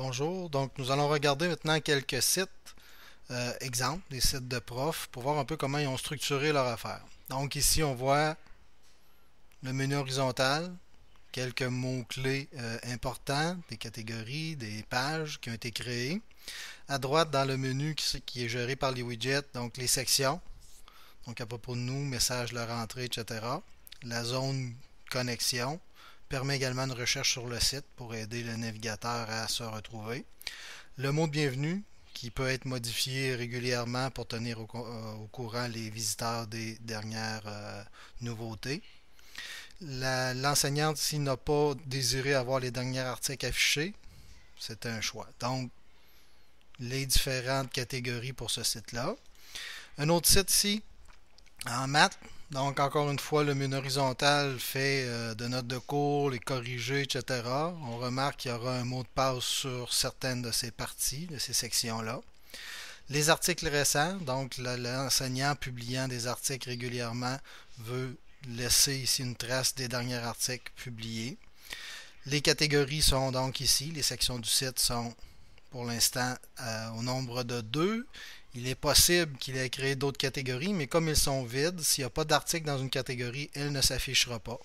Bonjour, donc nous allons regarder maintenant quelques sites, euh, exemples, des sites de profs, pour voir un peu comment ils ont structuré leur affaire. Donc ici, on voit le menu horizontal, quelques mots-clés euh, importants, des catégories, des pages qui ont été créées. À droite, dans le menu qui, qui est géré par les widgets, donc les sections, donc à propos de nous, messages, leur entrée, etc. La zone connexion, permet également une recherche sur le site pour aider le navigateur à se retrouver. Le mot de bienvenue, qui peut être modifié régulièrement pour tenir au, euh, courant les visiteurs des dernières euh, nouveautés. L'enseignante, s'il n'a pas désiré avoir les derniers articles affichés, c'est un choix. Donc, les différentes catégories pour ce site-là. Un autre site ici, en maths, donc, encore une fois, le menu horizontal fait euh, de notes de cours, les corriger, etc. On remarque qu'il y aura un mot de passe sur certaines de ces parties, de ces sections-là. Les articles récents, donc l'enseignant publiant des articles régulièrement veut laisser ici une trace des derniers articles publiés. Les catégories sont donc ici, les sections du site sont pour l'instant euh, au nombre de deux il est possible qu'il ait créé d'autres catégories, mais comme ils sont vides, s'il n'y a pas d'article dans une catégorie, elle ne s'affichera pas.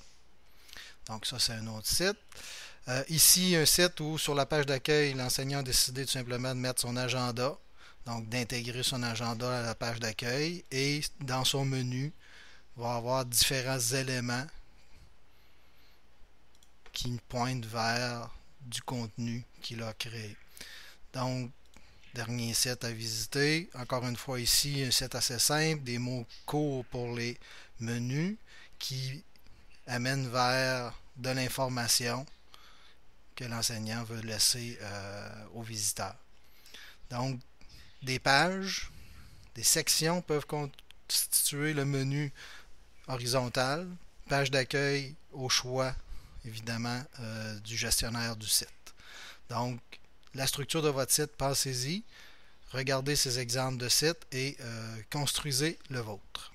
Donc ça, c'est un autre site. Euh, ici, un site où sur la page d'accueil, l'enseignant a décidé tout simplement de mettre son agenda, donc d'intégrer son agenda à la page d'accueil. Et dans son menu, il va avoir différents éléments qui pointent vers du contenu qu'il a créé. Donc, Dernier site à visiter. Encore une fois ici, un site assez simple, des mots courts pour les menus qui amènent vers de l'information que l'enseignant veut laisser euh, aux visiteurs. Donc, des pages, des sections peuvent constituer le menu horizontal, page d'accueil au choix, évidemment, euh, du gestionnaire du site. Donc, la structure de votre site, passez y regardez ces exemples de sites et euh, construisez le vôtre.